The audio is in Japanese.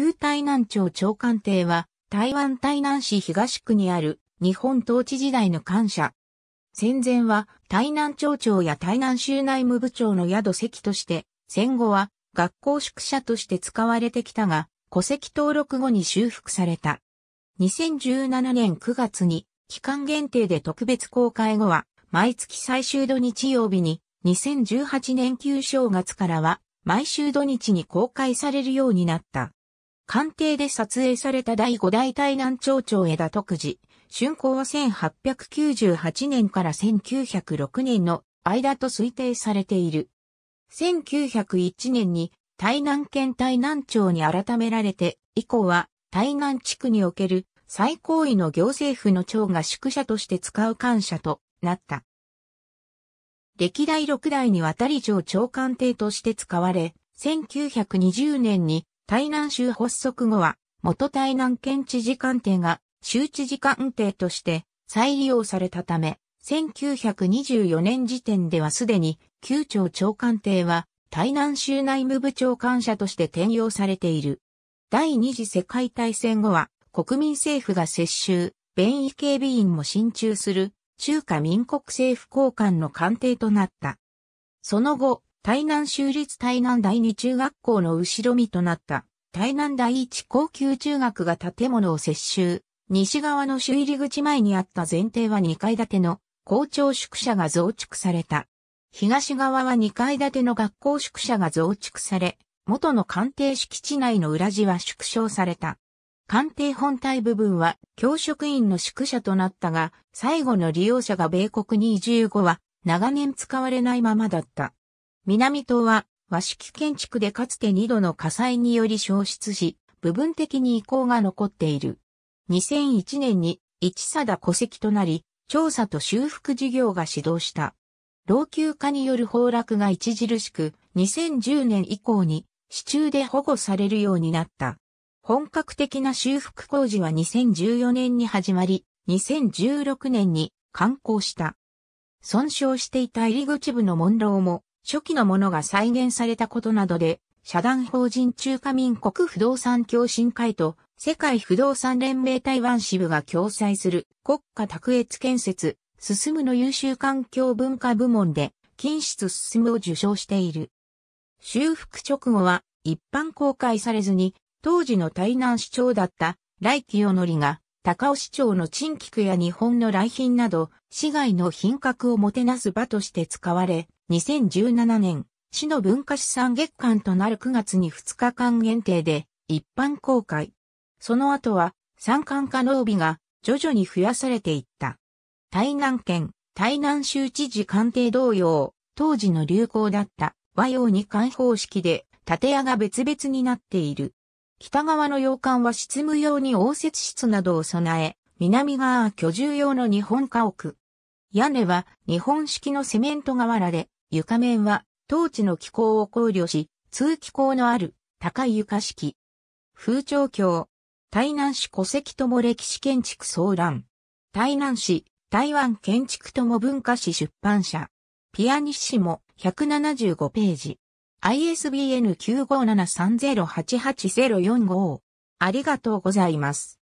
旧台南町長官邸は、台湾台南市東区にある日本統治時代の官舎。戦前は台南町長や台南州内務部長の宿席として、戦後は学校宿舎として使われてきたが、戸籍登録後に修復された。2017年9月に期間限定で特別公開後は、毎月最終土日曜日に、2018年旧正月からは、毎週土日に公開されるようになった。官邸で撮影された第5代台南町長枝徳次。竣工は1898年から1906年の間と推定されている。1901年に台南県台南町に改められて、以降は台南地区における最高位の行政府の長が宿舎として使う官舎となった。歴代6代にわたり町長官邸として使われ、1920年に台南州発足後は、元台南県知事官邸が州知事官邸として再利用されたため、1924年時点ではすでに、旧庁長官邸は、台南州内務部長官舎として転用されている。第二次世界大戦後は、国民政府が接収、便衣警備員も進駐する、中華民国政府高官の官邸となった。その後、台南州立台南第二中学校の後ろ身となった台南第一高級中学が建物を接収。西側の修入り口前にあった前提は2階建ての校長宿舎が増築された。東側は2階建ての学校宿舎が増築され、元の官邸敷地内の裏地は縮小された。官邸本体部分は教職員の宿舎となったが、最後の利用者が米国に25は長年使われないままだった。南棟は和式建築でかつて2度の火災により焼失し、部分的に遺構が残っている。2001年に一貞戸籍となり、調査と修復事業が始動した。老朽化による崩落が著しく、2010年以降に支柱で保護されるようになった。本格的な修復工事は2014年に始まり、2016年に完工した。損傷していた入り口部の門楼も初期のものが再現されたことなどで、社団法人中華民国不動産共進会と世界不動産連盟台湾支部が共催する国家卓越建設、進むの優秀環境文化部門で金質進むを受賞している。修復直後は一般公開されずに当時の台南市長だった来清則が高尾市長の陳菊や日本の来賓など市外の品格をもてなす場として使われ2017年、市の文化資産月間となる9月に2日間限定で一般公開。その後は参観可能日が徐々に増やされていった。台南県、台南州知事官邸同様、当時の流行だった和洋に開放式で建屋が別々になっている。北側の洋館は執務用に応接室などを備え、南側は居住用の日本家屋。屋根は日本式のセメント瓦で、床面は、当地の気候を考慮し、通気口のある、高い床式。風潮橋。台南市戸籍とも歴史建築相談、台南市、台湾建築とも文化史出版社。ピアニッシモ、175ページ。ISBN 95730880455。ありがとうございます。